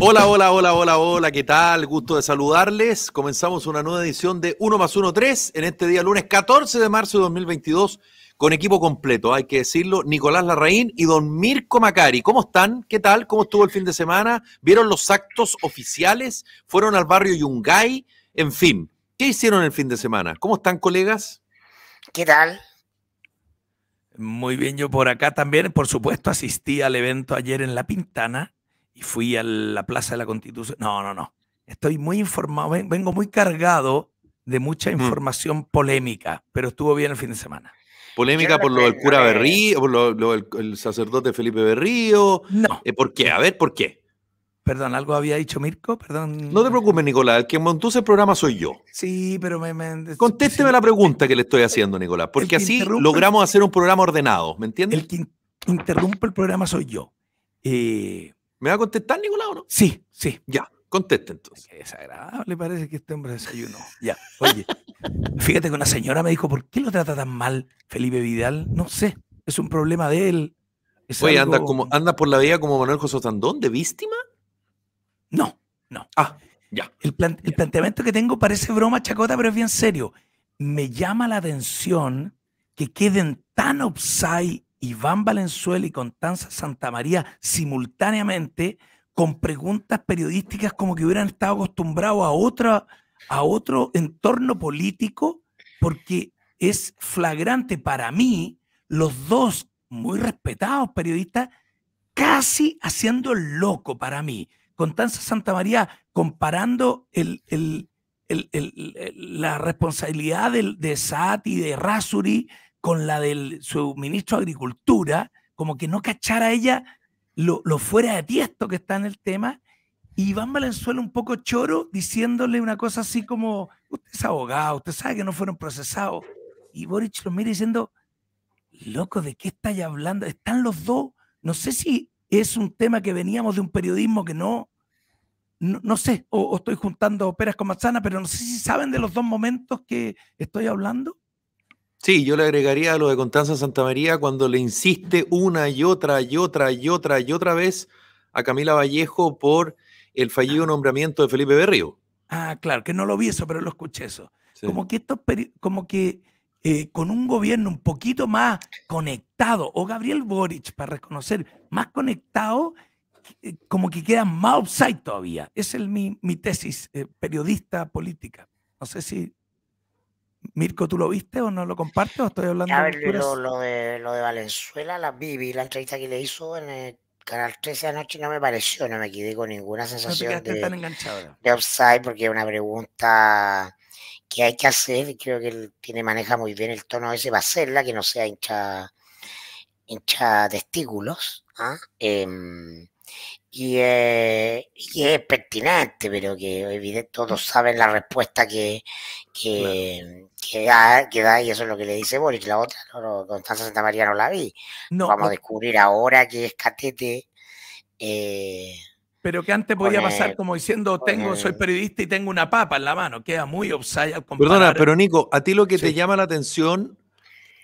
Hola, hola, hola, hola, hola, ¿qué tal? Gusto de saludarles. Comenzamos una nueva edición de uno más 1, 3 en este día lunes 14 de marzo de 2022 con equipo completo, hay que decirlo, Nicolás Larraín y don Mirko Macari. ¿Cómo están? ¿Qué tal? ¿Cómo estuvo el fin de semana? ¿Vieron los actos oficiales? ¿Fueron al barrio Yungay? En fin, ¿qué hicieron el fin de semana? ¿Cómo están, colegas? ¿Qué tal? Muy bien, yo por acá también, por supuesto, asistí al evento ayer en La Pintana, y fui a la Plaza de la Constitución. No, no, no. Estoy muy informado, vengo muy cargado de mucha mm. información polémica, pero estuvo bien el fin de semana. ¿Polémica por lo del cura Berrío, por lo, del el, sacerdote Felipe Berrío? No. Eh, ¿Por qué? A ver, ¿por qué? Perdón, algo había dicho Mirko, perdón. No te preocupes, Nicolás, el que montó ese programa soy yo. Sí, pero me... Contésteme la pregunta que le estoy haciendo, Nicolás, porque así logramos hacer un programa ordenado, ¿me entiendes? El que interrumpe el programa soy yo. Eh, ¿Me va a contestar, Nicolás, o no? Sí, sí. Ya, conteste entonces. Qué desagradable parece que este hombre desayunó. Ya, oye, fíjate que una señora me dijo, ¿por qué lo trata tan mal Felipe Vidal? No sé, es un problema de él. oye, anda, como, anda por la vida como Manuel José de víctima. No, no. Ah, ya. El, plan, planteamiento que tengo parece broma chacota, pero es bien serio. Me llama la atención que queden tan upside Iván Valenzuela y Constanza María simultáneamente con preguntas periodísticas como que hubieran estado acostumbrados a, otra, a otro entorno político, porque es flagrante para mí los dos muy respetados periodistas casi haciendo el loco para mí. Constanza Santamaría comparando la responsabilidad de, de Sati, de Rasuri, con la del su de Agricultura, como que no cachara ella lo, fuera de tiesto que está en el tema, y Iván Valenzuela un poco choro diciéndole una cosa así como, usted es abogado, usted sabe que no fueron procesados. Y Boric lo mira diciendo, loco, ¿de qué estáis hablando? Están los dos. No sé si es un tema que veníamos de un periodismo que no, no, sé, o, estoy juntando peras con Manzana, pero no sé si saben de los dos momentos que estoy hablando. Sí, yo le agregaría a lo de Constanza Santa María cuando le insiste una y otra y otra y otra y otra vez a Camila Vallejo por el fallido ah. nombramiento de Felipe Berrío. Ah, claro, que no lo vi eso, pero lo escuché eso. Como que esto, como que eh, con un gobierno un poquito más conectado, o Gabriel Boric, para reconocer, más conectado, eh, como que queda más offside todavía. Esa es el, mi, mi, tesis eh, periodista política. No sé si Mirko, ¿tú lo viste o no lo compartes A ver, lo, de, Valenzuela, la vi, la entrevista que le hizo en el Canal 13 anoche no me pareció, no me quedé con ninguna sensación de, offside, de upside porque es una pregunta que hay que hacer. y Creo que él tiene, maneja muy bien el tono ese va para hacerla, que no sea hincha, hincha testículos. ¿ah? Em, y, es pertinente, pero que evidentemente todos saben la respuesta que, que, queda, queda, y eso es lo que le dice Boris la otra, ¿no? Constanza Santa María no la vi. No, Vamos a descubrir ahora que es catete. Eh, pero que antes podía pasar como diciendo, tengo, soy periodista y tengo una papa en la mano. Queda muy offside Perdona, pero Nico, a ti lo que te llama la atención,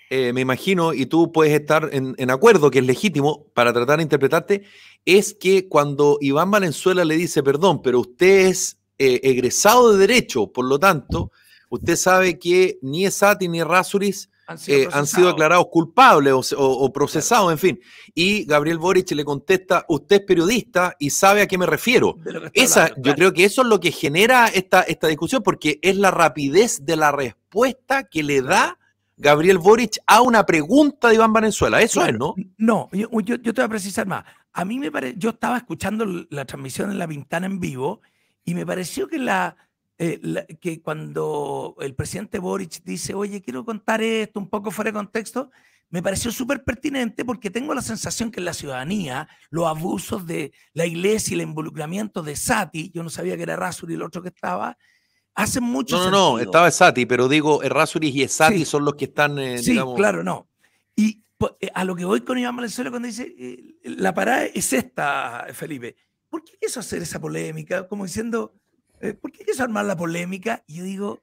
eh, me imagino, y tú puedes estar en, acuerdo, que es legítimo para tratar de interpretarte, es que cuando Iván Valenzuela le dice, perdón, pero usted es eh, egresado de Derecho, por lo tanto, Usted sabe que ni Esati ni Rasuris han sido, eh, aclarados declarados culpables o, procesados, en fin. Y Gabriel Boric le contesta, usted es periodista y sabe a qué me refiero. Esa, Yo creo que eso es lo que genera esta, esta discusión, porque es la rapidez de la respuesta que le da Gabriel Boric a una pregunta de Iván Valenzuela. Eso es, ¿no? No, yo, yo, te voy a precisar más. A mí me parece, yo estaba escuchando la transmisión en La Pintana en vivo y me pareció que la eh, que cuando el presidente Boric dice, oye, quiero contar esto un poco fuera de contexto, me pareció súper pertinente porque tengo la sensación que en la ciudadanía los abusos de la iglesia y el involucramiento de Sati, yo no sabía que era y el otro que estaba, hacen mucho No, no, no, estaba Sati, pero digo, Rasuri y Sati son los que están, eh, sí, claro, no. Y pues, eh, a lo que voy con Iván Valenzuela cuando dice, la parada es esta, Felipe. ¿Por qué quiso hacer esa polémica? Como diciendo eh, ¿por qué quieres armar la polémica? Y yo digo,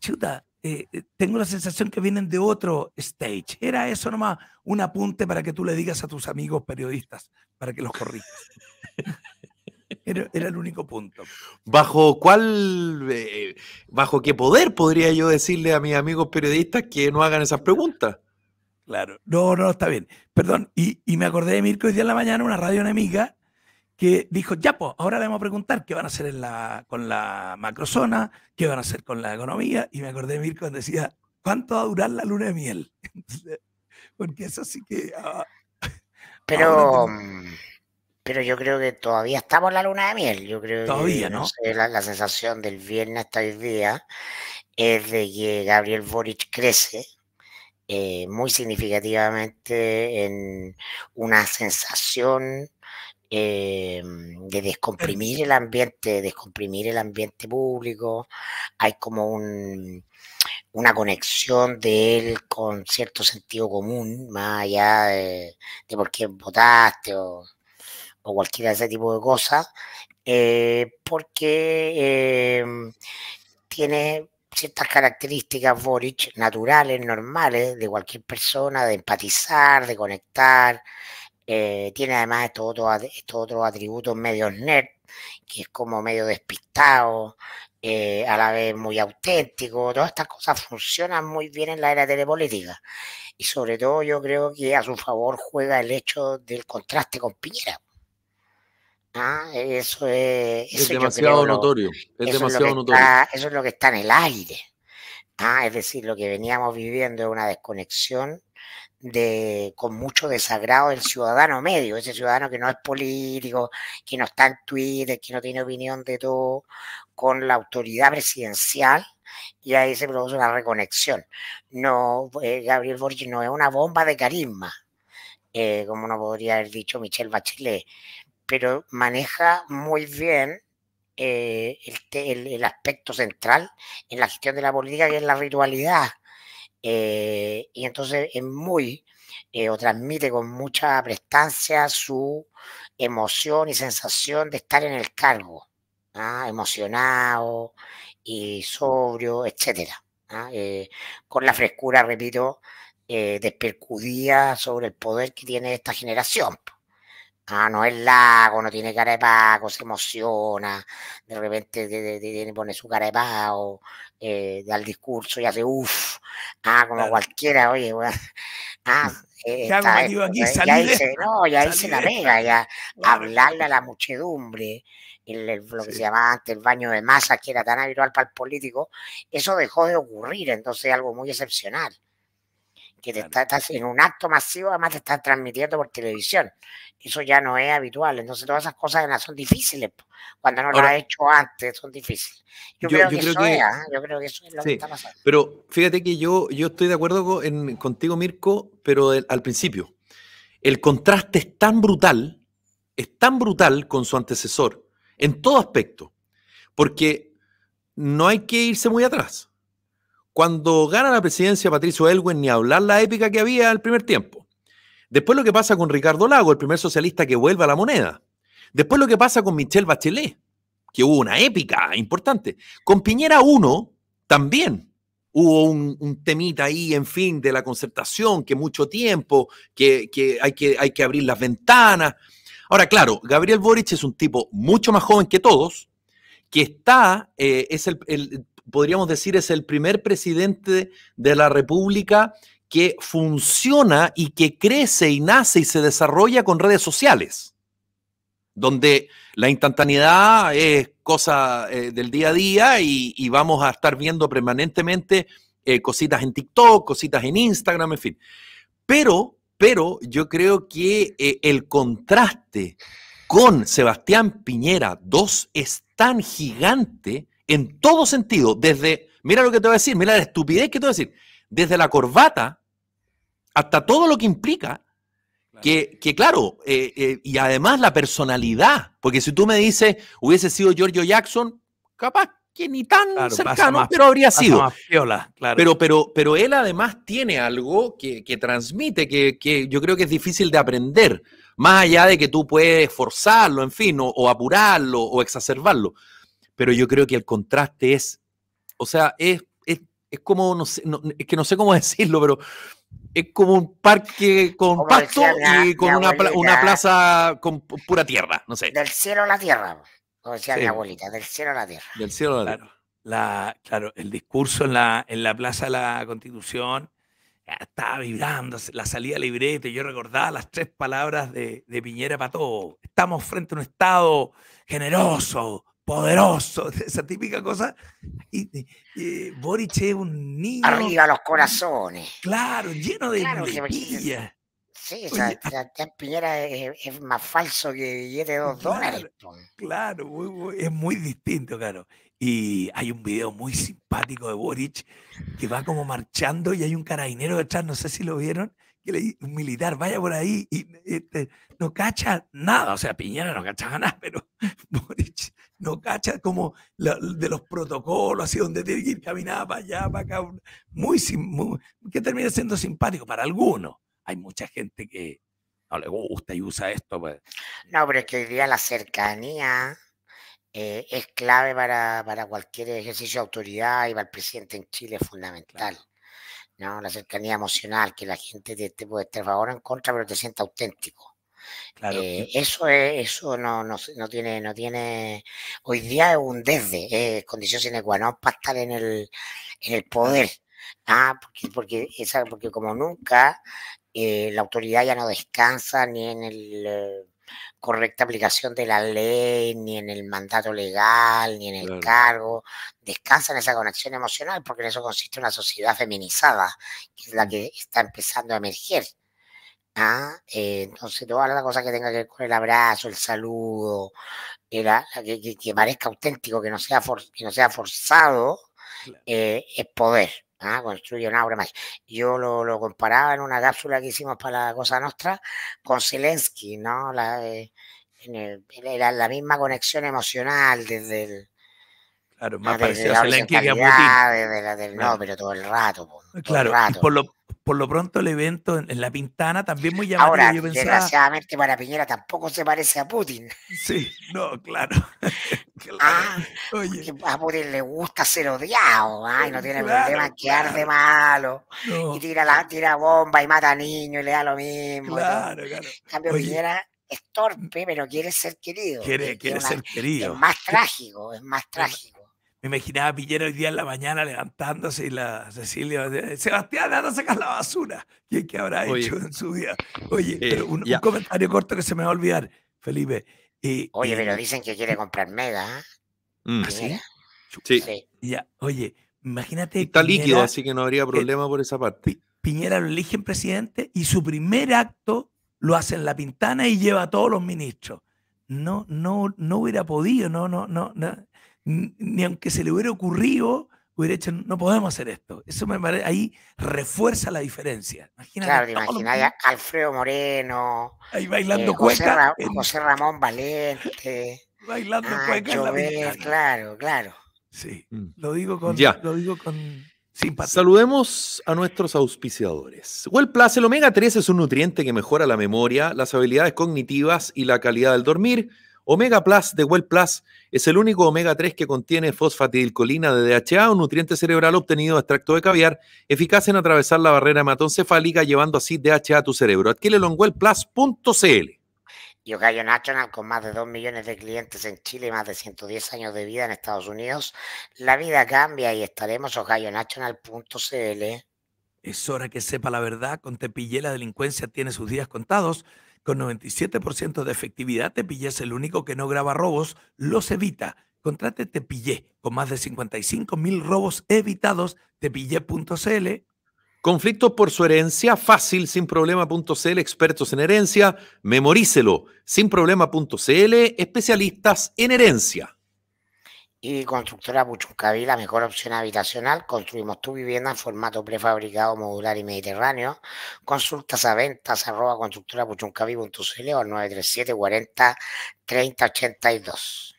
chuta, eh, eh, tengo la sensación que vienen de otro stage. Era eso nomás un apunte para que tú le digas a tus amigos periodistas, para que los corrijas. Era, el único punto. ¿Bajo cuál, bajo qué poder podría yo decirle a mis amigos periodistas que no hagan esas preguntas? Claro, no, no, está bien. Perdón, y, me acordé de Mirko hoy día en la mañana, una radio enemiga, que dijo, ya, pues, ahora le vamos a preguntar qué van a hacer en la, con la macrozona, qué van a hacer con la economía. Y me acordé de Mirko cuando decía, ¿cuánto va a durar la luna de miel? Porque eso sí que... Ah, pero, mm, pero yo creo que todavía estamos en la luna de miel. Yo creo todavía, que, ¿no? la, sensación del viernes hasta hoy día es de que Gabriel Boric crece eh, muy significativamente en una sensación eh, de descomprimir el ambiente, descomprimir el ambiente público, hay como una conexión de él con cierto sentido común, más allá de, por qué votaste o, cualquiera de ese tipo de cosas, eh, porque em, tiene ciertas características Boric naturales, normales, de cualquier persona, de empatizar, de conectar, eh, tiene además estos otros, atributos medio nerd, que es como medio despistado, eh, a la vez muy auténtico. Todas estas cosas funcionan muy bien en la era telepolítica. Y sobre todo yo creo que a su favor juega el hecho del contraste con Piñera. Ah, eso es, demasiado notorio. eso es lo que está en el aire. Ah, es decir, lo que veníamos viviendo es una desconexión de, con mucho desagrado el ciudadano medio, ese ciudadano que no es político, que no está en Twitter, que no tiene opinión de todo, con la autoridad presidencial y ahí se produce la reconexión. No, eh, Gabriel Borges no es una bomba de carisma, eh, como no podría haber dicho Michelle Bachelet, pero maneja muy bien eh, el, el, aspecto central en la gestión de la política, que es la ritualidad, eh, y entonces es muy, eh, o transmite con mucha prestancia su emoción y sensación de estar en el cargo, ¿ah? emocionado y sobrio, etcétera, ¿ah? eh, con la frescura, repito, percudía sobre el poder que tiene esta generación. Ah, no es lago, no tiene cara de pago, se emociona, de repente de, pone su cara de pago, eh, da el discurso y hace uff, ah, como cualquiera, oye, ah, eh, ya, dice, eh, no, ya la mega, ya hablarle a la muchedumbre, lo que se llamaba antes el baño de masa, que era tan habitual para el político, eso dejó de ocurrir, entonces algo muy excepcional que te estás, en un acto masivo, además te estás transmitiendo por televisión. Eso ya no es habitual. Entonces, todas esas cosas son difíciles. Cuando no lo has hecho antes, son difíciles. ¿ah? Yo, creo, que eso es, lo que está pasando. Pero fíjate que yo, yo estoy de acuerdo contigo, Mirko, pero al principio. El contraste es tan brutal, es tan brutal con su antecesor, en todo aspecto, porque no hay que irse muy atrás. Cuando gana la presidencia Patricio Elwin, ni hablar la épica que había al primer tiempo. Después lo que pasa con Ricardo Lago, el primer socialista que vuelve a la moneda. Después lo que pasa con Michelle Bachelet, que hubo una épica importante. Con Piñera 1 también hubo un, temita ahí, en fin, de la concertación, que mucho tiempo, que, hay que hay que abrir las ventanas. Ahora, claro, Gabriel Boric es un tipo mucho más joven que todos, que está, eh, es el, podríamos decir, es el primer presidente de la República que funciona y que crece y nace y se desarrolla con redes sociales, donde la instantaneidad es cosa eh, del día a día y, vamos a estar viendo permanentemente eh, cositas en TikTok, cositas en Instagram, en fin. Pero, pero yo creo que eh, el contraste con Sebastián Piñera 2 es tan gigante en todo sentido, desde, mira lo que te voy a decir, mira la estupidez que te voy a decir, desde la corbata hasta todo lo que implica, Que, claro, eh, eh, y además la personalidad, porque si tú me dices, hubiese sido Giorgio Jackson, capaz que ni tan cercano, pero habría sido. pero, pero, pero él además tiene algo que, transmite, que, yo creo que es difícil de aprender, más allá de que tú puedes forzarlo, en fin, o apurarlo, o exacerbarlo pero yo creo que el contraste es, o sea, es, es, como, no sé, es que no sé cómo decirlo, pero es como un parque compacto y con una, plaza con pura tierra, no sé. Del cielo a la tierra, como decía abuelita, del cielo a la tierra. Del cielo a la tierra. claro, el discurso en la, en la Plaza de la Constitución estaba vibrando, la salida libreta yo recordaba las tres palabras de, de Piñera para todo. Estamos frente a un Estado generoso, poderoso, esa típica cosa. Y, Boric es un niño. Arriba los corazones. Claro, lleno de claro, Sí, esa es, más falso que billete de dos dólares. Claro, es muy distinto, claro. Y hay un video muy simpático de Boric que va como marchando y hay un carabinero detrás, no sé si lo vieron, un militar vaya por ahí y este, no cacha nada. O sea, Piñera no cacha nada, pero no cacha como de los protocolos, así donde tiene que ir caminando para allá, para Muy, que termina siendo simpático para algunos. Hay mucha gente que no le gusta y usa esto. Pues. No, pero es que hoy día la cercanía eh, es clave para, para, cualquier ejercicio de autoridad y para el presidente en Chile es fundamental. ¿no? la cercanía emocional, que la gente te, puede estar a favor o en contra, pero te sienta auténtico. Eh, eso es, eso no, no, tiene, no tiene. Hoy día es un desde, es condición sine qua para estar en el, poder. Ah, porque, porque, porque como nunca, eh, la autoridad ya no descansa ni en el eh, correcta aplicación de la ley, ni en el mandato legal, ni en el cargo. Descansa en esa conexión emocional porque en eso consiste una sociedad feminizada, que es la mm. que está empezando a emerger. ¿ah? Eh, entonces, toda la cosa que tenga que ver con el abrazo, el saludo, que, parezca auténtico, que no sea, no sea forzado, eh, es poder. ¿ah? construye una obra más. Yo lo, comparaba en una cápsula que hicimos para la Cosa nuestra con Zelensky, ¿no? La, eh, la misma conexión emocional desde el, Claro, más parecido a que a Putin. no, pero todo el rato. claro, por, lo, por lo pronto el evento en, La Pintana también muy llamativo. desgraciadamente para Piñera tampoco se parece a Putin. Sí, no, claro. Ah, a Putin le gusta ser odiado, ay no tiene problema que arde malo. Y tira, la, tira bomba y mata a niños y le da lo mismo. Claro, En cambio, Piñera es torpe, pero quiere ser querido. Quiere, ser querido. Es más trágico, es más trágico imaginaba Piñera hoy día en la mañana levantándose y la Cecilia, Sebastián, anda a la basura. ¿Qué, qué habrá hecho en su día? Oye, un, comentario corto que se me va a olvidar, Felipe. Oye, pero dicen que quiere comprar Mega. ¿Ah, mm. ah sí? oye, imagínate. Está líquido, así que no habría problema por esa parte. Piñera lo eligen presidente y su primer acto lo hace en la pintana y lleva a todos los ministros. No, no, no hubiera podido, no, no, no ni aunque se le hubiera ocurrido, hubiera dicho, no podemos hacer esto. Eso me ahí refuerza la diferencia. claro, imagina a Alfredo Moreno, ahí bailando eh, José, Ramón Valente, bailando ah, claro, claro. Sí, mm. lo digo con, lo con simpatía. Saludemos a nuestros auspiciadores. Well el omega 3 es un nutriente que mejora la memoria, las habilidades cognitivas y la calidad del dormir. Omega Plus de Well Plus es el único omega 3 que contiene fosfatidilcolina de DHA, un nutriente cerebral obtenido de extracto de caviar, eficaz en atravesar la barrera hematoencefálica, llevando así DHA a tu cerebro. Longwell en wellplus.cl. Y Ohio National, con más de 2 millones de clientes en Chile y más de 110 años de vida en Estados Unidos, la vida cambia y estaremos ocayonational.cl. Es hora que sepa la verdad, con Tepillé la delincuencia tiene sus días contados. Con 97% de efectividad, Tepillé es el único que no graba robos, los evita. Contrate Tepillé con más de 55 mil robos evitados. Tepillé.cl. Conflictos por su herencia, fácil, sin problema.cl, expertos en herencia, memorícelo, sin problema.cl, especialistas en herencia y Constructora Puchuncaví, la mejor opción habitacional. Construimos tu vivienda en formato prefabricado, modular y mediterráneo. Consultas a ventas arroba c o 937 40 30 82.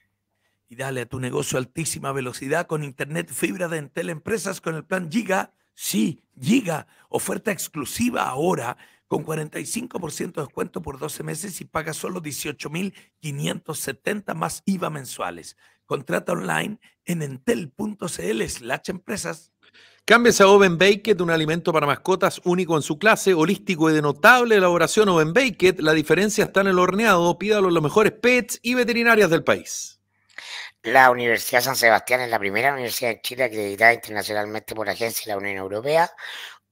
Y dale a tu negocio altísima velocidad con internet fibra de Entel Empresas con el plan Giga. Sí, Giga. Oferta exclusiva ahora con 45% de descuento por 12 meses y paga solo 18.570 más IVA mensuales. Contrata online en entel.cl slash empresas. Cámbiese a Oven Baked, un alimento para mascotas único en su clase, holístico y de notable elaboración Oven Baked. La diferencia está en el horneado. Pídalo a los mejores pets y veterinarias del país. La Universidad San Sebastián es la primera universidad de Chile acreditada internacionalmente por la Agencia de la Unión Europea.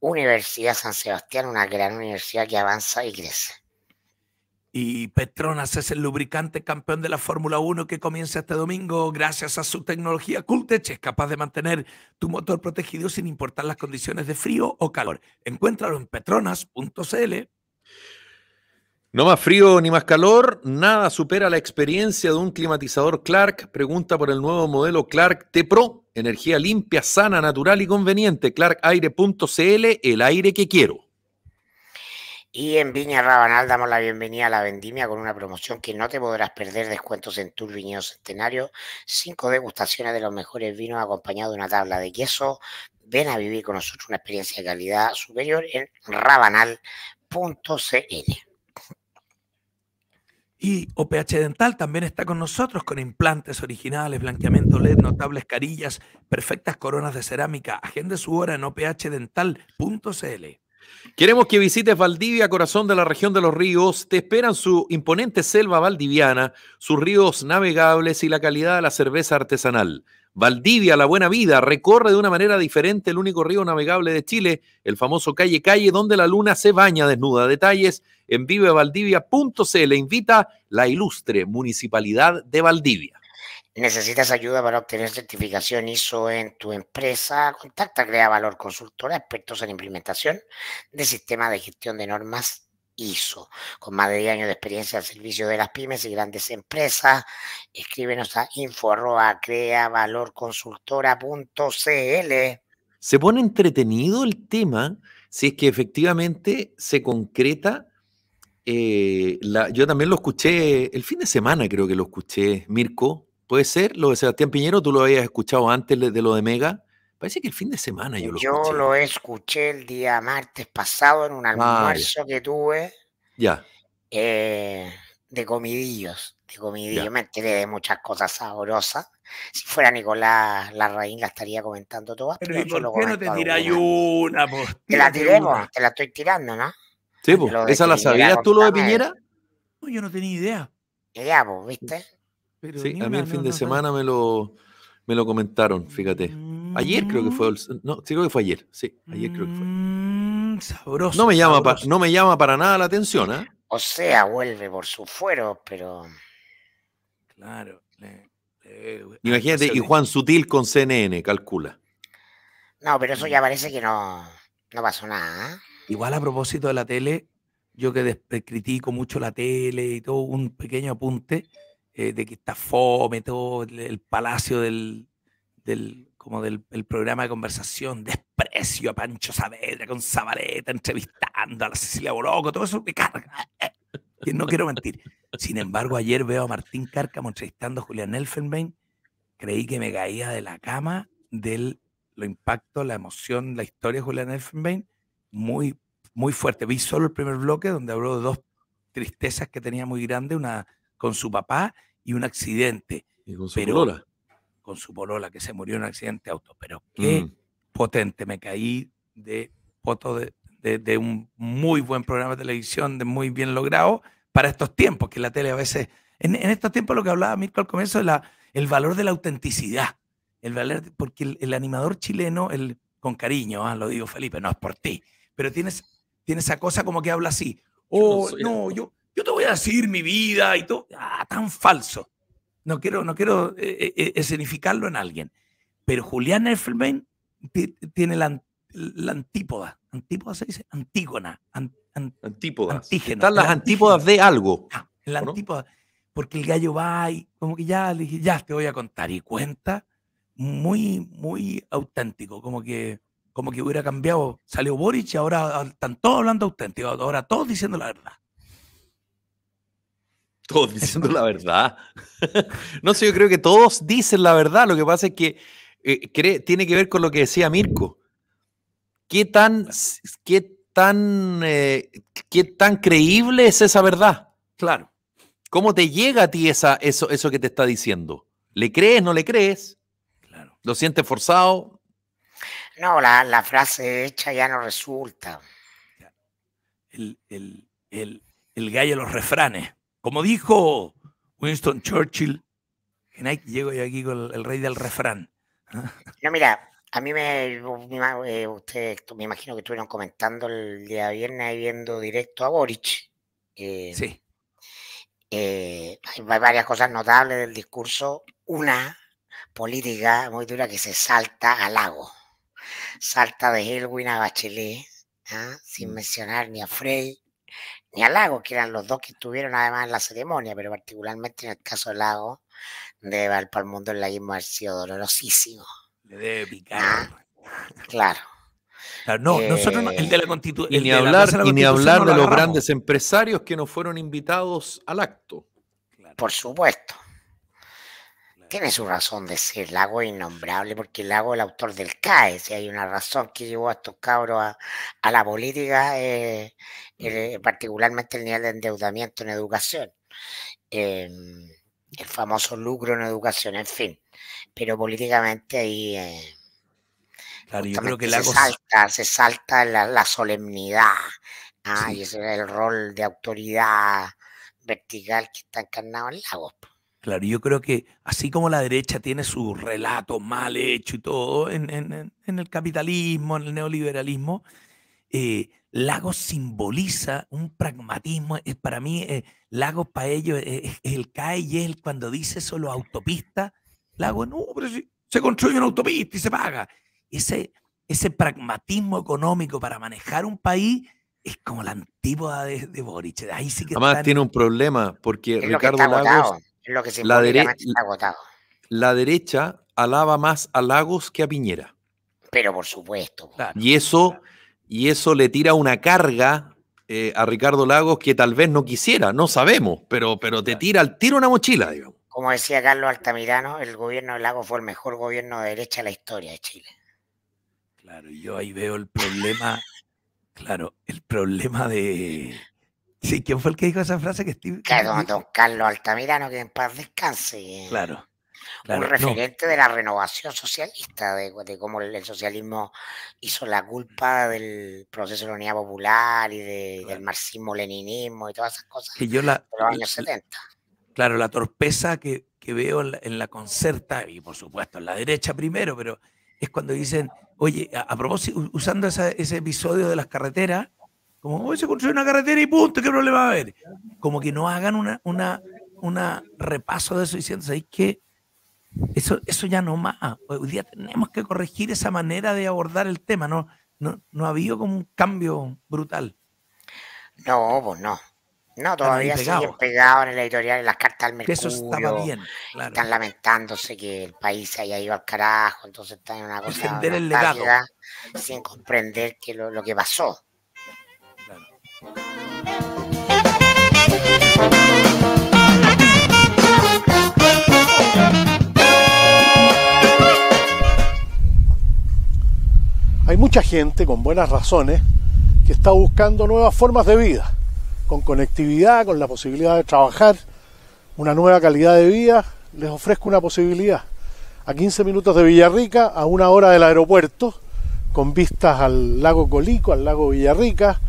Universidad San Sebastián, una gran universidad que avanza y crece. Y Petronas es el lubricante campeón de la Fórmula 1 que comienza este domingo. Gracias a su tecnología Cooltech es capaz de mantener tu motor protegido sin importar las condiciones de frío o calor. Encuéntralo en petronas.cl. No más frío ni más calor, nada supera la experiencia de un climatizador Clark. Pregunta por el nuevo modelo Clark T Pro, energía limpia, sana, natural y conveniente. Clarkaire.cl, el aire que quiero. Y en Viña Rabanal damos la bienvenida a la vendimia con una promoción que no te podrás perder, descuentos en Tour Viñedo Centenario, cinco degustaciones de los mejores vinos acompañado de una tabla de queso. Ven a vivir con nosotros una experiencia de calidad superior en rabanal.cl. Y OPH Dental también está con nosotros con implantes originales, blanqueamiento LED, notables carillas, perfectas coronas de cerámica. Agende su hora en ophdental.cl. Queremos que visites Valdivia, corazón de la región de los ríos. Te esperan su imponente selva valdiviana, sus ríos navegables y la calidad de la cerveza artesanal. Valdivia, la buena vida, recorre de una manera diferente el único río navegable de Chile, el famoso Calle Calle, donde la luna se baña desnuda. Detalles en vivevaldivia.cl. Invita la ilustre Municipalidad de Valdivia necesitas ayuda para obtener certificación ISO en tu empresa, contacta a Crea Valor Consultora, expertos en implementación de sistemas de gestión de normas ISO. Con más de 10 años de experiencia al servicio de las pymes y grandes empresas, escríbenos a info.creavalorconsultora.cl. Se pone entretenido el tema si es que efectivamente se concreta. Eh, yo también lo escuché el fin de semana, creo que lo escuché, Mirko, Puede ser lo de Sebastián Piñero, tú lo habías escuchado antes de lo de Mega. Parece que el fin de semana yo lo escuché. Yo lo escuché el día martes pasado en un almuerzo que tuve. Ya. Eh, de comidillos. De comidillos. Me enteré de muchas cosas sabrosas. Si fuera Nicolás Larraín la estaría comentando todas. Pero, por qué no te tiráis una? te la tiremos, te la estoy tirando, ¿no? Sí, ¿Esa la sabías tú lo de Piñera? No, yo no tenía idea. Ya, pues, ¿viste? sí, a mí el fin de semana me lo, me lo comentaron, fíjate. Ayer creo que fue. Mm. No, sí, creo que fue ayer. Sí, ayer creo que fue. Mm, sabroso. No me llama, no me llama para nada la atención, ¿eh? O sea, vuelve por su fuero, pero. Claro. Imagínate, y Juan Sutil con CNN, calcula. No, pero eso ya mm. parece que no, no pasó nada. ¿ah? Igual a propósito de la tele, yo que eh, critico mucho la tele y todo, un pequeño apunte. Eh, de que está fome, todo el palacio del, como del el programa de conversación, desprecio a Pancho Saavedra con Zabaleta, entrevistando a la Cecilia Boroco, todo eso me carga. Y eh, no quiero mentir. Sin embargo, ayer veo a Martín Cárcamo entrevistando a Julián Elfenbein. Creí que me caía de la cama del lo impacto, la emoción, la historia de Julián Elfenbein, muy, muy fuerte. Vi solo el primer bloque donde habló de dos tristezas que tenía muy grande, una con su papá y un accidente. con su pero, polola. Con su polola, que se murió en un accidente auto. Pero qué mm. potente, me caí de foto de, un muy buen programa de televisión, de muy bien logrado, para estos tiempos, que la tele a veces, en, estos tiempos lo que hablaba Mirko al comienzo, la, el valor de la autenticidad, el valor, porque el, animador chileno, el, con cariño, ah, lo digo Felipe, no es por ti, pero tienes, tiene esa cosa como que habla así, oh, no yo, yo te voy a decir mi vida y todo, ah, tan falso. No quiero, no quiero eh, eh, eh, escenificarlo en alguien. Pero Julián Effelman tiene la, antípoda, antípoda se dice, antígona, Antípoda. Antígeno, Están las antípodas de algo. Ah, la antípoda, porque el gallo va y como que ya dije, ya te voy a contar y cuenta muy, muy auténtico, como que, como que hubiera cambiado, salió Boric y ahora están todos hablando auténtico, ahora todos diciendo la verdad. Todos diciendo la verdad. no sé, yo creo que todos dicen la verdad. Lo que pasa es que eh, tiene que ver con lo que decía Mirko. ¿Qué tan, qué tan, eh, qué tan creíble es esa verdad? Claro. ¿Cómo te llega a ti esa, eso, eso que te está diciendo? ¿Le crees, no le crees? Claro. ¿Lo sientes forzado? No, la, frase hecha ya no resulta. El, el gallo de los refranes. Como dijo Winston Churchill, llego yo aquí con el, rey del refrán. No, mira, a mí me, eh, me imagino que estuvieron comentando el día viernes y viendo directo a Boric. Eh, sí. Eh, hay varias cosas notables del discurso. Una política muy dura que se salta al lago. Salta de Helwin a Bachelet, ¿ah? sin mm. mencionar ni a Frey, ni a Lago, que eran los dos que estuvieron además en la ceremonia, pero particularmente en el caso de Lago, de mundo el laguismo ha sido dolorosísimo. Le debe picar. Ah, claro. No, nosotros el eh, de la Constitución. ni hablar, de, ni hablar de los grandes empresarios que no fueron invitados al acto. Por supuesto tiene su razón de ser, Lago innombrable, porque el Lago es el autor del CAE, si hay una razón que llevó a estos cabros a, la política, eh, mm. eh, particularmente el nivel de endeudamiento en educación, em, el famoso lucro en educación, en fin, pero políticamente ahí... Eh, se salta, la, solemnidad, ah, y ese es el rol de autoridad vertical que está encarnado en Lagos. Claro, yo creo que así como la derecha tiene su relato mal hecho y todo en, el capitalismo, en el neoliberalismo, eh, Lagos simboliza un pragmatismo. Es, para mí, eh, Lagos para ellos es, el CAE y es cuando dice solo autopista. Lagos, no, pero si se construye una autopista y se paga. Ese, ese pragmatismo económico para manejar un país es como la antípoda de, Boric. Ahí sí que Además, tiene un problema porque Ricardo Lagos. Lo que la, está agotado. la derecha alaba más a Lagos que a Piñera. Pero por supuesto. Y, eso, y eso le tira una carga eh, a Ricardo Lagos que tal vez no quisiera, no sabemos, pero, pero te tira al una mochila, digamos. Como decía Carlos Altamirano, el gobierno de Lagos fue el mejor gobierno de derecha de la historia de Chile. Claro, yo ahí veo el problema, claro, el problema de, ¿quién fue el que dijo esa frase que Steve? Claro, Carlos Altamirano, que en paz descanse. Claro. un referente de la renovación socialista, de, cómo el socialismo hizo la culpa del proceso de la unidad popular y del marxismo-leninismo y todas esas cosas que de los años 70. Claro, la torpeza que, veo en la, concerta, y por supuesto en la derecha primero, pero es cuando dicen, oye, a, propósito, usando ese episodio de las carreteras, como, hoy se construye una carretera y punto, ¿qué problema va a haber? Como que no hagan una, una, repaso de eso diciendo, ¿sabéis qué? Eso, eso ya no más. Hoy día tenemos que corregir esa manera de abordar el tema. No, no, ha habido como un cambio brutal. No, pues no. No, todavía pegado. siguen pegados en el editorial, en las cartas al Mercurio. Eso estaba bien, Están lamentándose que el país se haya ido al carajo, entonces están en una cosa. el legado. Sin comprender lo, que pasó. Hay mucha gente con buenas razones que está buscando nuevas formas de vida, con conectividad, con la posibilidad de trabajar, una nueva calidad de vida, les ofrezco una posibilidad. A 15 minutos de Villarrica, a una hora del aeropuerto, con vistas al lago Colico, al lago Villarrica,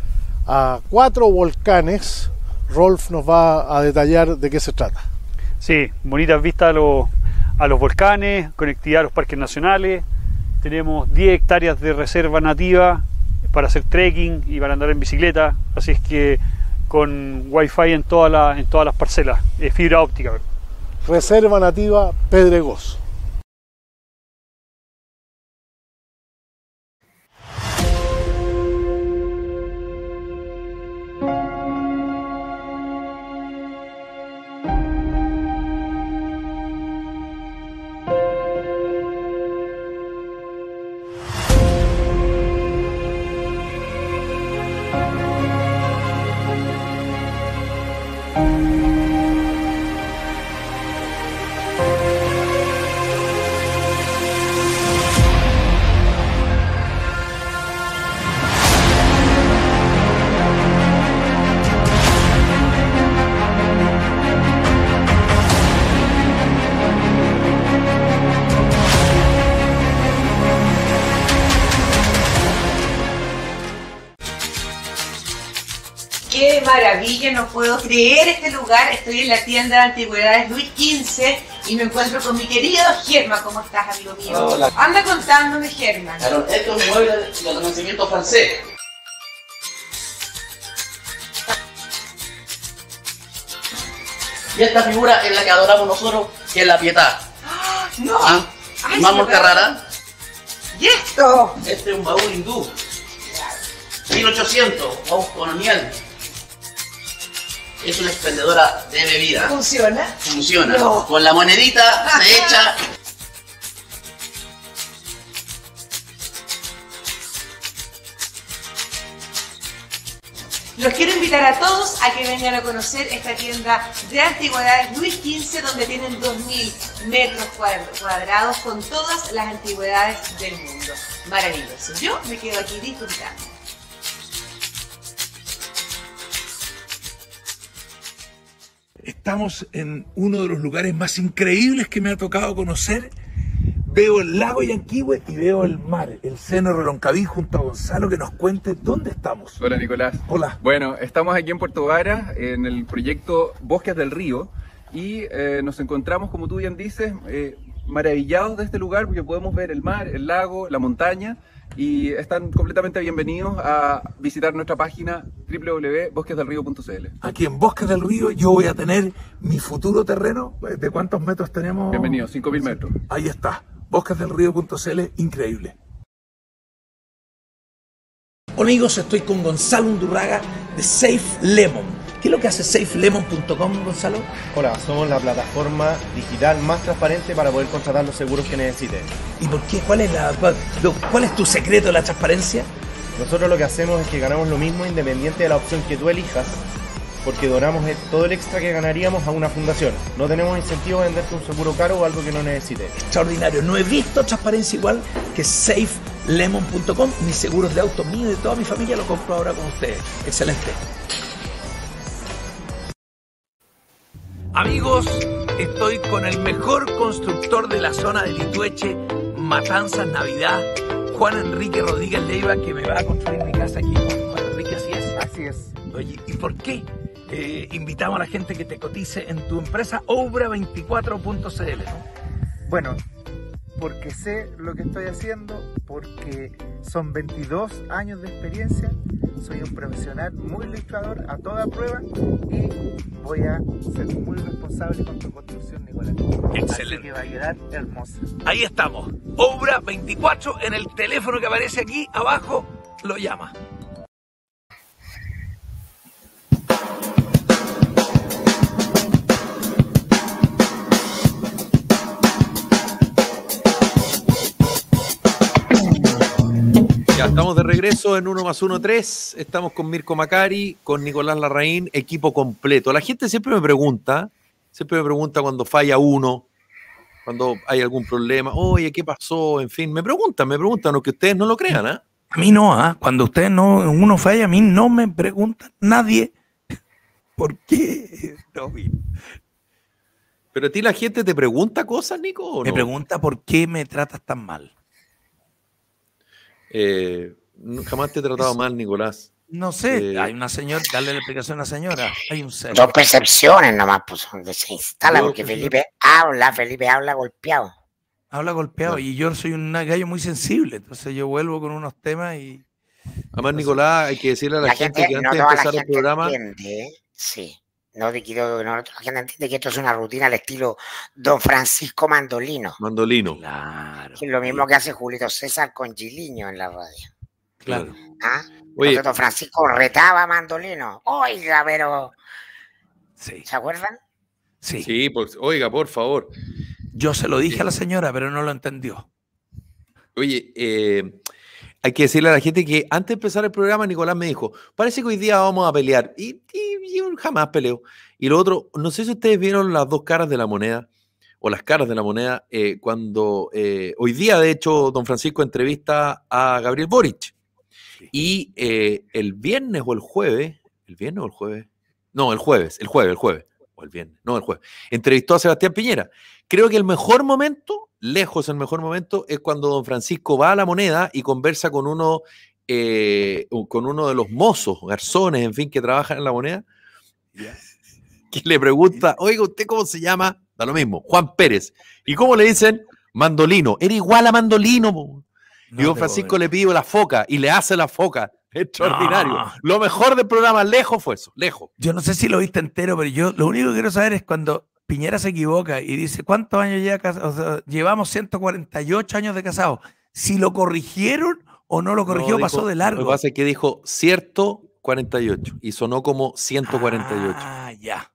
a cuatro volcanes. Rolf nos va a detallar de qué se trata. Sí, bonitas vistas a los, a los volcanes, conectividad a los parques nacionales. Tenemos 10 hectáreas de reserva nativa para hacer trekking y para andar en bicicleta. Así es que con wifi en, en todas las parcelas, es fibra óptica. Reserva nativa Pedregoso. puedo creer este lugar. Estoy en la tienda de antigüedades Luis XV y me encuentro con mi querido Germán. ¿Cómo estás, amigo mío? Anda contándome, Germán. Claro, esto es un mueble de Renacimiento francés. Y esta figura es la que adoramos nosotros, que es la piedad. ¡Ah, ¡No! ¿Ah? Ay, Mármol Carrara. ¿Y esto? Este es un baúl hindú. 1800, baúl colonial es una expendedora de bebida. ¿Funciona? Funciona. Con la monedita se echa. Los quiero invitar a todos a que vengan a conocer esta tienda de antigüedades Luis XV, donde tienen 2.000 metros cuadrados con todas las antigüedades del mundo. Maravilloso. Yo me quedo aquí disfrutando. estamos en uno de los lugares más increíbles que me ha tocado conocer. Veo el lago Yanquihue y veo el mar, el seno Roloncaví junto a Gonzalo que nos cuente dónde estamos. Hola Nicolás. Hola. Bueno, estamos aquí en Puerto Vara en el proyecto Bosques del Río y eh, nos encontramos, como tú bien dices, eh, maravillados de este lugar porque podemos ver el mar, el lago, la montaña y están completamente bienvenidos a visitar nuestra página www.bosquesdelrío.cl. Aquí en Bosques del Río yo voy a tener mi futuro terreno. ¿De cuántos metros tenemos? Bienvenido, 5.000 metros. Ahí está, bosquesdelrío.cl, increíble. amigos, estoy con Gonzalo Undurraga de Safe Lemon ¿Qué es lo que hace safelemon.com, Gonzalo? Hola, somos la plataforma digital más transparente para poder contratar los seguros que necesites. ¿Y por qué? ¿Cuál es, la, cuál, es tu secreto de la transparencia? Nosotros lo que hacemos es que ganamos lo mismo independiente de la opción que tú elijas, porque donamos todo el extra que ganaríamos a una fundación. No tenemos incentivo a venderte un seguro caro o algo que no necesites. Extraordinario. No he visto transparencia igual que safelemon.com. Mis seguros de auto mío y de toda mi familia lo compro ahora con ustedes. Excelente. Amigos, estoy con el mejor constructor de la zona de Litueche, Matanzas Navidad, Juan Enrique Rodríguez Leiva, que me va a construir mi casa aquí. Juan Enrique, así es. Así es. ¿y por qué eh, invitamos a la gente que te cotice en tu empresa obra24.cl? Bueno, porque sé lo que estoy haciendo, porque son 22 años de experiencia soy un profesional muy ilustrador a toda prueba y voy a ser muy responsable con tu construcción, Nicolás. Excelente. Así que va a hermosa. Ahí estamos. Obra 24 en el teléfono que aparece aquí abajo lo llama. estamos de regreso en 1 más 1, 3. Estamos con Mirko Macari, con Nicolás Larraín, equipo completo. La gente siempre me pregunta, siempre me pregunta cuando falla uno, cuando hay algún problema, oye, ¿qué pasó? En fin, me preguntan, me preguntan, aunque ustedes no lo crean, ¿ah? A mí no, ¿ah? Cuando ustedes no, uno falla, a mí no me preguntan nadie por qué. Pero a ti la gente te pregunta cosas, Nico. Me pregunta por qué me tratas tan mal. Eh, jamás te he tratado mal, Nicolás. No sé, eh, hay una señora, dale la explicación a la señora. Hay un Dos percepciones nomás, pues, donde se instala, porque Felipe habla, Felipe habla golpeado. Habla golpeado, y yo soy un gallo muy sensible, entonces yo vuelvo con unos temas y. Además, Nicolás, hay que decirle a la, gente, que antes de empezar el programa. sí. No no, la gente entiende que esto es una rutina al estilo Don Francisco Mandolino. Mandolino. Claro. lo mismo que hace Julito César con Giliño en la radio. Claro. ¿Ah? Don Francisco retaba a Mandolino. Oiga, pero. Sí. ¿Se acuerdan? Sí. Pues, oiga, por favor. Yo se lo dije a la señora, pero no lo entendió. Oye, eh, hay que decirle a la gente que antes de empezar el programa, Nicolás me dijo, parece que hoy día vamos a pelear. Y, yo jamás peleo. Y lo otro, no sé si ustedes vieron las dos caras de la moneda, o las caras de la moneda, eh, cuando eh, hoy día, de hecho, don Francisco entrevista a Gabriel Boric. Y eh, el viernes o el jueves, el viernes o el jueves, no, el jueves, el jueves, el jueves, o el viernes, no, el jueves, entrevistó a Sebastián Piñera. Creo que el mejor momento, lejos el mejor momento, es cuando don Francisco va a la moneda y conversa con uno, eh, con uno de los mozos, garzones, en fin, que trabajan en la moneda, que le pregunta, oiga, ¿usted cómo se llama? Da lo mismo, Juan Pérez. ¿Y cómo le dicen? Mandolino. Era igual a Mandolino. y don Francisco le pide la foca y le hace la foca. Extraordinario. Lo mejor del programa, lejos fue eso, lejos. Yo no sé si lo viste entero, pero yo lo único que quiero saber es cuando Piñera se equivoca y dice, ¿cuántos años lleva llevamos 148 años de casado. Si lo corrigieron o no lo corrigió, pasó de largo. Lo que pasa es que dijo, cierto, 48. Y sonó como 148. Ah, ya.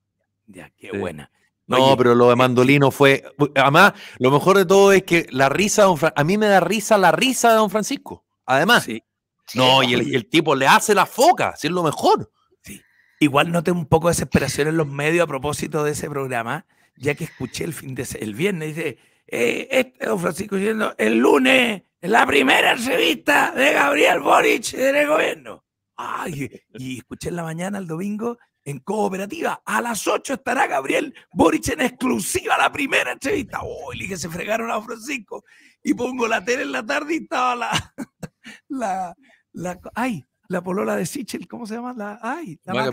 Ya, qué buena. No, pero lo de eh, Mandolino fue. Además, lo mejor de todo es que la risa de don A mí me da risa la risa de don Francisco. Además. No, y el, tipo le hace la foca, si es lo mejor. Sí. Igual noté un poco de desesperación en los medios a propósito de ese programa, ya que escuché el fin de el viernes, dice, eh, este don Francisco diciendo, el lunes, la primera entrevista de Gabriel Boric en el gobierno. Ay, y escuché en la mañana, el domingo, en cooperativa. A las 8 estará Gabriel Boric en exclusiva la primera entrevista. Uy, que se fregaron a Francisco. Y pongo la tele en la tarde y estaba la, la, la polola de Sichel, ¿cómo se llama? La, ay, la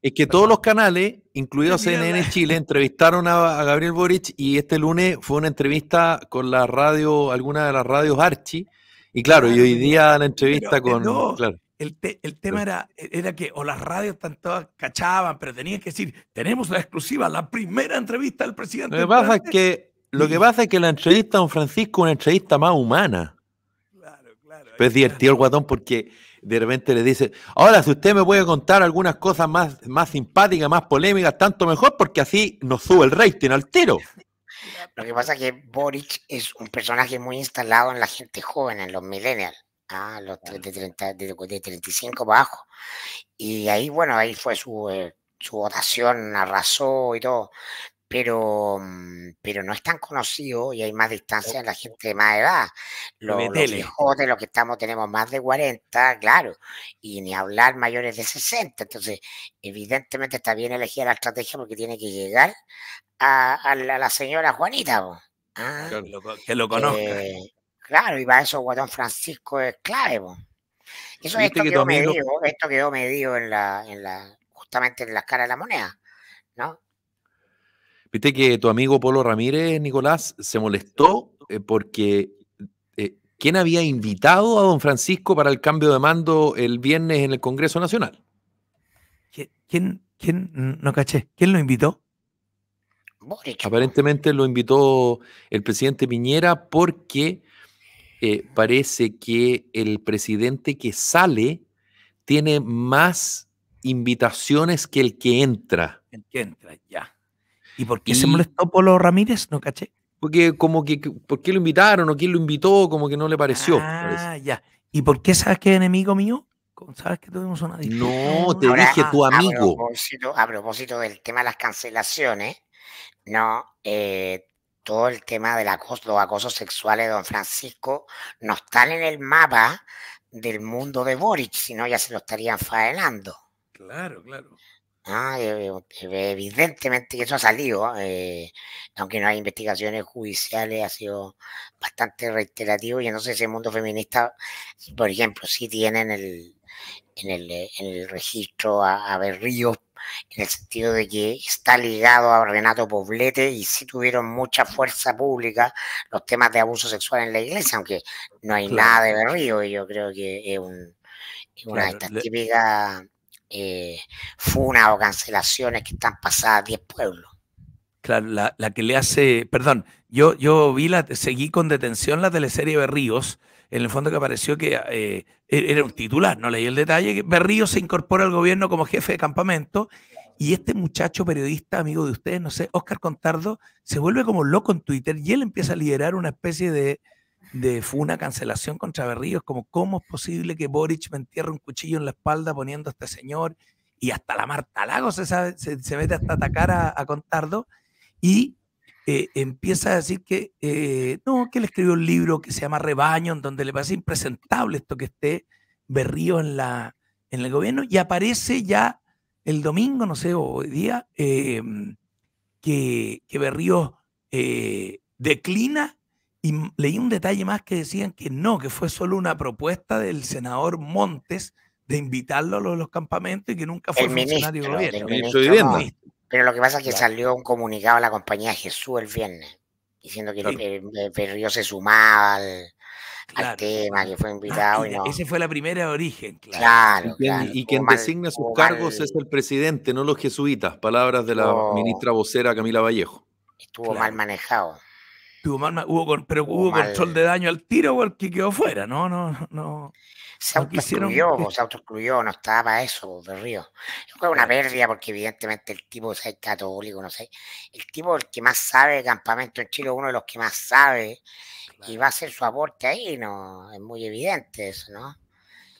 Es que todos los canales, incluidos CNN Chile, entrevistaron a, Gabriel Boric y este lunes fue una entrevista con la radio, alguna de las radios Archi. Y claro, y hoy día la entrevista eh, con. No, claro. el, tema era, era que o las radios tanto cachaban, pero tenían que decir: tenemos la exclusiva, la primera entrevista del presidente. Lo que pasa, es que, lo que, pasa es que la entrevista a don Francisco es una entrevista más humana. Pero es divertido el guatón porque de repente le dice, ahora si usted me puede contar algunas cosas más, más simpáticas, más polémicas, tanto mejor, porque así nos sube el rating al tiro. Lo que pasa es que Boric es un personaje muy instalado en la gente joven, en los millennials, ¿ah? los de, 30, de, 35 bajo Y ahí, bueno, ahí fue su, eh, su votación, arrasó y todo. Mm, pero, no es tan conocido y hay más distancia en la gente de más edad. Los, hijos de los que estamos tenemos más de 40, claro, y ni hablar mayores de 60. Entonces, evidentemente está bien elegida la estrategia porque tiene que llegar a, la, señora Juanita. Ah, que, lo, conozca. Eh, claro, y para eso Guatón Francisco es clave. Eso esto que quedó, medido, esto quedó medido en la, en la, justamente en la cara de la moneda, ¿no? Viste que tu amigo Polo Ramírez, Nicolás, se molestó eh, porque eh, ¿quién había invitado a don Francisco para el cambio de mando el viernes en el Congreso Nacional? ¿Quién, quién, no caché, quién lo invitó? Aparentemente lo invitó el presidente Piñera porque eh, parece que el presidente que sale tiene más invitaciones que el que entra. El que entra, ya. ¿Y por qué se molestó Polo Ramírez? No caché. Porque como que, ¿por qué lo invitaron o quién lo invitó? Como que no le pareció. Ah, ya. ¿Y por qué sabes que es enemigo mío? ¿Sabes que tuvimos una discusión? No, te dije tu amigo. A propósito, del tema de las cancelaciones, no, eh, todo el tema de los acosos sexuales de don Francisco no están en el mapa del mundo de Boric, sino ya se lo estarían faenando. Claro, claro. Ah, eh, evidentemente que eso ha salido, eh, aunque no hay investigaciones judiciales, ha sido bastante reiterativo y entonces ese mundo feminista, por ejemplo, sí tiene en el, eh, en el, registro a, Berrío, en el sentido de que está ligado a Renato Poblete y sí tuvieron mucha fuerza pública los temas de abuso sexual en la iglesia, aunque no hay nada de Berrío y yo creo que es una de estas típicas eh, funas o cancelaciones que están pasadas 10 pueblos. Claro, la, que le hace, perdón, yo, yo vi la, seguí con detención la teleserie Berríos, en el fondo que apareció que eh, e-, era un titular, no leí el detalle, que Berríos se incorpora al gobierno como jefe de campamento y este muchacho periodista, amigo de ustedes, no sé, Oscar Contardo, se vuelve como loco en Twitter y él empieza a liderar una especie de de fue una cancelación contra Berríos, como cómo es posible que Boric me entierre un cuchillo en la espalda poniendo a este señor y hasta la Marta Lago se, sabe, se, mete hasta atacar a, a Contardo y eh, empieza a decir que eh, no, que él escribió un libro que se llama Rebaño, en donde le parece impresentable esto que esté Berrío en, la, en el gobierno y aparece ya el domingo, no sé, hoy día, eh, que, que Berríos declina y leí un detalle más que decían que no, que fue solo una propuesta del senador Montes de invitarlo a los, campamentos y que nunca fue funcionario gobierno. Pero lo que pasa es que salió un comunicado a la compañía Jesús el viernes, diciendo que sí. Eh, se sumaba al, tema, que fue ah, invitado. ese fue la primera de origen, claro. y quien, designa sus cargos es el presidente, no los jesuitas, palabras de la ministra vocera Camila Vallejo. Estuvo mal manejado hubo, pero hubo, control de daño al tiro o al que quedó fuera, no, no, no. Se autoexcluyó, excluyó, se autoexcluyó, no estaba eso, de río fue una pérdida porque evidentemente el tipo es católico, no sé. El tipo el que más sabe de campamento en Chile, uno de los que más sabe, y va a hacer su aporte ahí, ¿no? Es muy evidente eso, ¿no?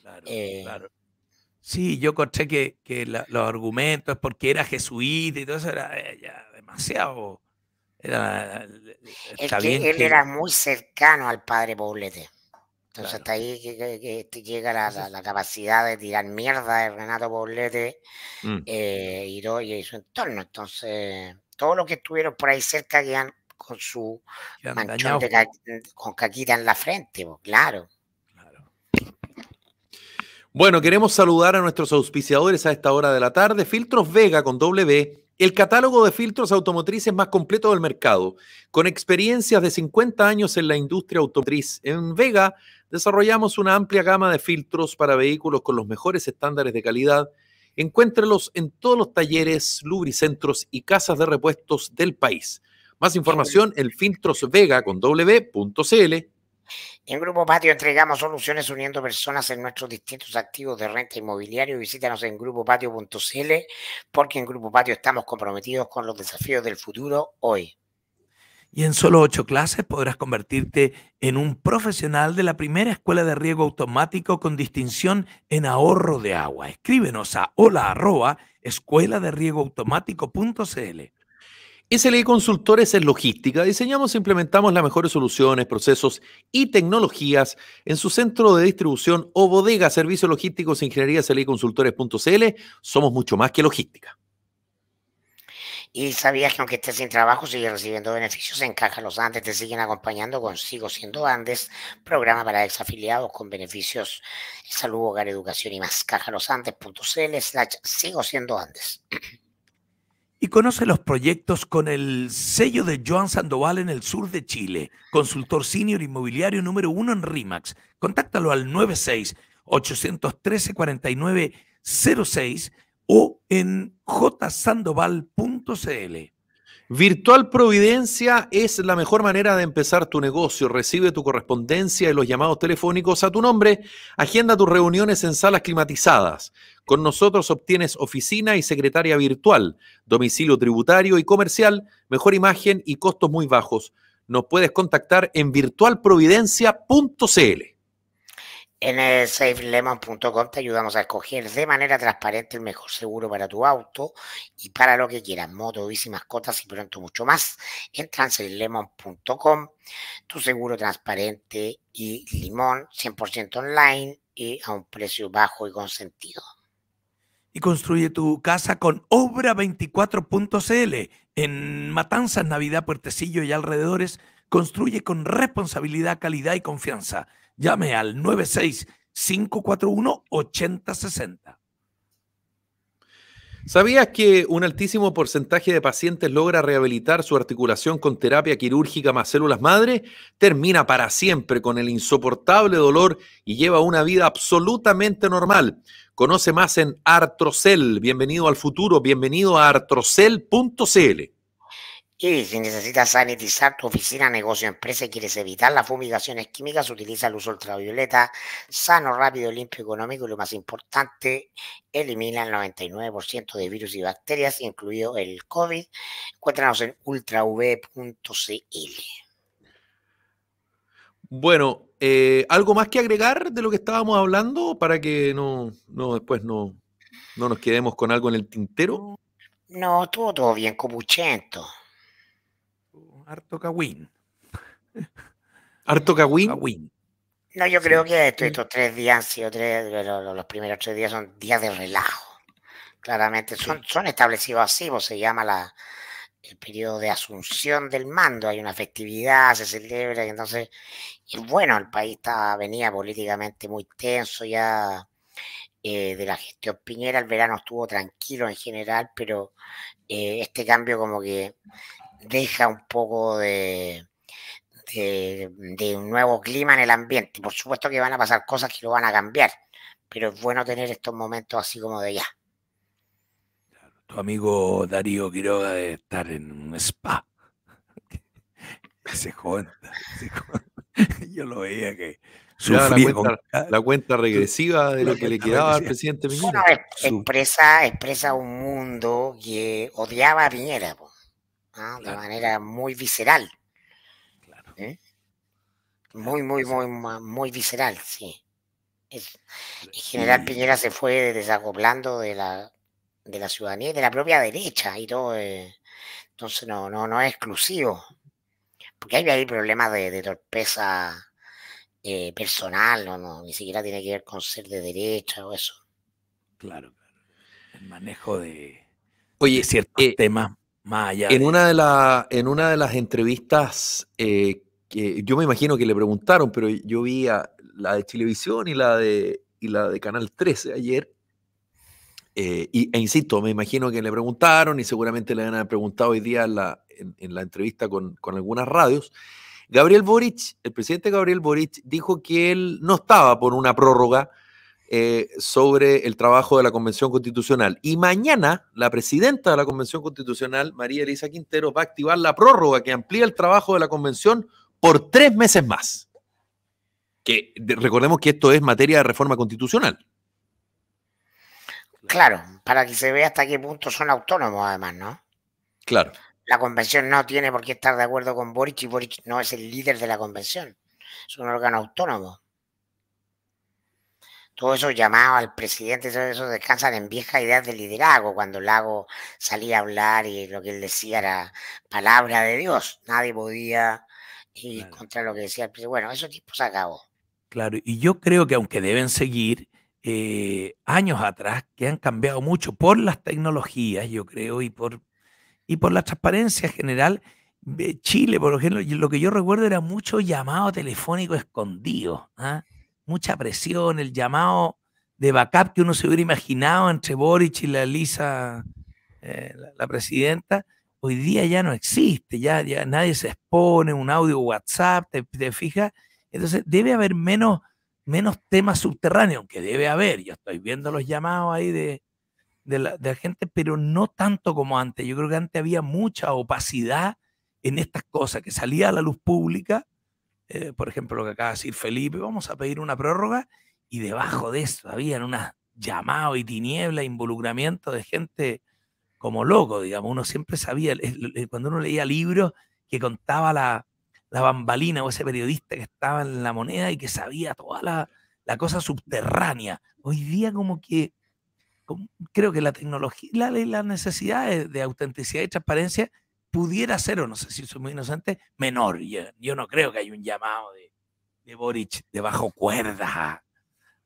Claro, eh, Sí, yo conté que, los argumentos porque era jesuita y todo eso era eh, ya demasiado eh, él, era muy cercano al padre Poblete. Entonces hasta ahí que, llega la, capacidad de tirar mierda de Renato Poblete mm. eh, y, su entorno. Entonces, todos los que estuvieron por ahí cerca quedan con su manchón de con caquita en la frente, pues, claro. Bueno, queremos saludar a nuestros auspiciadores a esta hora de la tarde. Filtros Vega con W el catálogo de filtros automotrices más completo del mercado, con experiencias de 50 años en la industria automotriz. En Vega desarrollamos una amplia gama de filtros para vehículos con los mejores estándares de calidad. Encuéntrelos en todos los talleres, lubricentros y casas de repuestos del país. Más información en filtrosvega.cl en Grupo Patio entregamos soluciones uniendo personas en nuestros distintos activos de renta inmobiliaria. Visítanos en grupopatio.cl porque en Grupo Patio estamos comprometidos con los desafíos del futuro hoy. Y en solo ocho clases podrás convertirte en un profesional de la primera escuela de riego automático con distinción en ahorro de agua. Escríbenos a hola escuela de riego automático.cl. SLI Consultores es Logística. Diseñamos e implementamos las mejores soluciones, procesos y tecnologías en su centro de distribución o bodega. Servicios logísticos, e ingeniería, Consultores.cl. Somos mucho más que logística. Y sabías que aunque estés sin trabajo, sigues recibiendo beneficios en Caja Los Andes, te siguen acompañando consigo siendo Andes, programa para exafiliados con beneficios salud, hogar, educación y más. Cajalosandes.cl slash sigo siendo Andes. y conoce los proyectos con el sello de Joan Sandoval en el sur de Chile, consultor senior inmobiliario número uno en RIMAX. Contáctalo al 96-813-4906 o en jsandoval.cl. Virtual Providencia es la mejor manera de empezar tu negocio. Recibe tu correspondencia y los llamados telefónicos a tu nombre. Agenda tus reuniones en salas climatizadas. Con nosotros obtienes oficina y secretaria virtual, domicilio tributario y comercial, mejor imagen y costos muy bajos. Nos puedes contactar en virtualprovidencia.cl. En safelemon.com te ayudamos a escoger de manera transparente el mejor seguro para tu auto y para lo que quieras, moto, bici, mascotas y pronto mucho más. Entra en safelemon.com, tu seguro transparente y limón 100% online y a un precio bajo y consentido. Y construye tu casa con obra24.cl en Matanzas, Navidad, Puertecillo y alrededores. Construye con responsabilidad, calidad y confianza. Llame al 96541-8060. ¿Sabías que un altísimo porcentaje de pacientes logra rehabilitar su articulación con terapia quirúrgica más células madre? Termina para siempre con el insoportable dolor y lleva una vida absolutamente normal. Conoce más en Artrocel. Bienvenido al futuro, bienvenido a artrocel.cl. Y si necesitas sanitizar tu oficina, negocio, empresa y quieres evitar las fumigaciones químicas, utiliza el uso ultravioleta sano, rápido, limpio, económico y lo más importante, elimina el 99% de virus y bacterias, incluido el COVID. Encuéntranos en ultrav.cl. Bueno, eh, ¿algo más que agregar de lo que estábamos hablando para que no, después no, nos quedemos con algo en el tintero? No, todo, todo bien, copuchento harto cagüín. ¿Harto cagüín? No, yo creo que estos, tres días han sido tres, los, primeros tres días son días de relajo. Claramente son, son establecidos así, pues se llama la, el periodo de asunción del mando, hay una festividad, se celebra, y entonces, y bueno, el país venía políticamente muy tenso ya eh, de la gestión Piñera, el verano estuvo tranquilo en general, pero eh, este cambio como que deja un poco de, de, un nuevo clima en el ambiente. Por supuesto que van a pasar cosas que lo van a cambiar, pero es bueno tener estos momentos así como de ya. Tu amigo Darío Quiroga de estar en un spa. Se joven, yo lo veía que sufría la, cuenta, regresiva de lo que le quedaba al presidente Piñera. Bueno, expresa, expresa un mundo que odiaba a Piñera. Ah, de manera muy visceral. Claro. ¿Eh? Muy, muy, muy, muy visceral, sí. en general, Piñera se fue desacoplando de la, de la ciudadanía y de la propia derecha y todo. Eh, entonces, no, no, no es exclusivo. Porque hay, hay problemas de, torpeza eh, personal, no, ni siquiera tiene que ver con ser de derecha o eso. Claro, claro. El manejo de, Oye, cierto ciertos tema en una de, en una de las entrevistas, eh, que yo me imagino que le preguntaron, pero yo vi la de Televisión y la de, la de Canal 13 ayer. Eh, e insisto, me imagino que le preguntaron y seguramente le han preguntado hoy día en la, la entrevista con, con algunas radios. Gabriel Boric, el presidente Gabriel Boric, dijo que él no estaba por una prórroga, eh, sobre el trabajo de la Convención Constitucional. Y mañana la presidenta de la Convención Constitucional, María Elisa Quintero, va a activar la prórroga que amplía el trabajo de la Convención por tres meses más. Que recordemos que esto es materia de reforma constitucional. Claro, para que se vea hasta qué punto son autónomos, además, ¿no? Claro. La convención no tiene por qué estar de acuerdo con Boric y Boric no es el líder de la convención. Es un órgano autónomo todos esos llamados al presidente, todo eso descansan en viejas ideas de liderazgo, cuando Lago salía a hablar y lo que él decía era palabra de Dios, nadie podía ir contra lo que decía el presidente. Bueno, eso tipos se acabó. Claro, y yo creo que aunque deben seguir, eh, años atrás, que han cambiado mucho por las tecnologías, yo creo, y por, y por la transparencia general general. Eh, Chile, por ejemplo, lo que yo recuerdo era mucho llamado telefónico escondido. ¿ah? mucha presión, el llamado de backup que uno se hubiera imaginado entre Boric y la Lisa, eh, la, presidenta, hoy día ya no existe, ya, nadie se expone, un audio WhatsApp, te, fija, Entonces debe haber menos, menos temas subterráneos, que debe haber, yo estoy viendo los llamados ahí de, de la, gente, pero no tanto como antes. Yo creo que antes había mucha opacidad en estas cosas, que salía a la luz pública eh, por ejemplo, lo que acaba de decir Felipe, vamos a pedir una prórroga y debajo de eso había una llamado y tiniebla, involucramiento de gente como loco, digamos. Uno siempre sabía, cuando uno leía libros que contaba la, la bambalina o ese periodista que estaba en la moneda y que sabía toda la, la cosa subterránea. Hoy día como que creo que la tecnología, la, las necesidades de autenticidad y transparencia pudiera ser, o no sé si soy muy inocente, menor. Yo, no creo que haya un llamado de, de Boric de bajo cuerda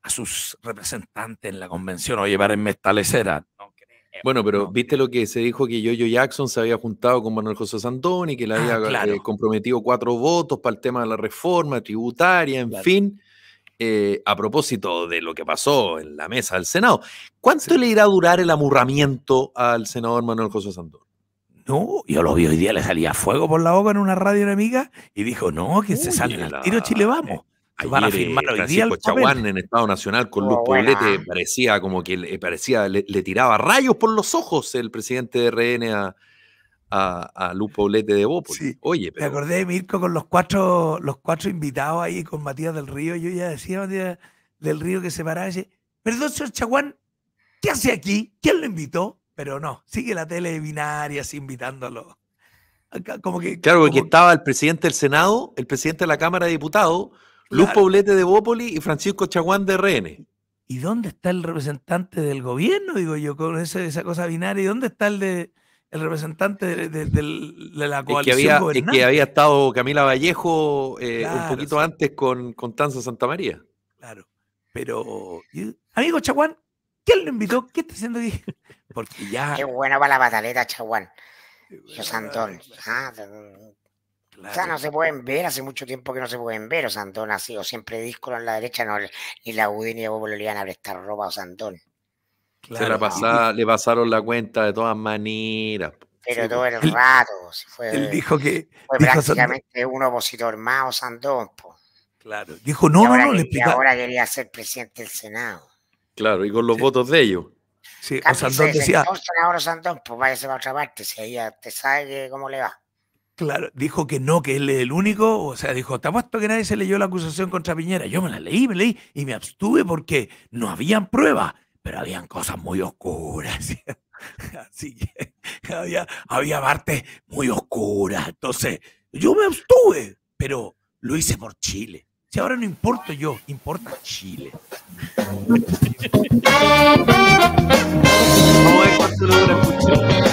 a, sus representantes en la convención. o llevar en metalecera, bueno, pero viste lo que se dijo que Jojo Jackson se había juntado con Manuel José Santoni que le ah, había eh, comprometido cuatro votos para el tema de la reforma tributaria, en fin. Eh, a propósito de lo que pasó en la mesa del Senado, ¿cuánto le irá a durar el amurramiento al senador Manuel José Sandón? No, yo lo vi hoy día, le salía fuego por la boca en una radio enemiga y dijo, no, que se salen al tiro Chile, vamos. Ahí van a eh, firmar hoy día Chaguán en Estado Nacional con oh, Luz Poblete parecía como que le, parecía, le, tiraba rayos por los ojos el presidente de RN a, a, Luz Poblete de Bópoli. Oye, Me acordé de Mirko con los cuatro, los cuatro invitados ahí con Matías del Río. Yo ya decía Matías del Río que se paraba y decía, perdón, señor Chaguán, ¿qué hace aquí? ¿Quién lo invitó? pero no, sigue la tele binaria así invitándolo. como que, claro, porque que... estaba el presidente del Senado, el presidente de la Cámara de Diputados, Luz Poblete de Bópoli y Francisco Chaguán de RN. ¿Y dónde está el representante del gobierno? Digo yo, con esa, cosa binaria, ¿y dónde está el de el representante de, la coalición es que, había, que había, estado Camila Vallejo eh, un poquito antes con, Constanza Santamaría. Santa María. Claro, pero amigo Chaguán, ¿Quién lo invitó? ¿Qué está haciendo Porque ya. Qué bueno va la bataleta, chaval. Ah, o sea, no se pueden ver, hace mucho tiempo que no se pueden ver, Sandón, así, o siempre disco en la derecha, no, ni la UDI ni la le iban a prestar ropa a Claro. le pasaron la cuenta de todas maneras. Pero todo el rato, fue, él dijo que fue prácticamente un opositor más o Sandón. Claro, dijo, no, no, no, Y ahora quería ser presidente del Senado. Claro, y con los votos de ellos. Sí, o decía. pues váyase para otra parte, si ella te sabe cómo le va. Claro, dijo que no, que él es el único, o sea, dijo, te puesto que nadie se leyó la acusación contra Piñera. Yo me la leí, me leí y me abstuve porque no habían pruebas, pero habían cosas muy oscuras. Así que había, había partes muy oscuras. Entonces, yo me abstuve, pero lo hice por Chile. Si ahora no importo yo, importa Chile.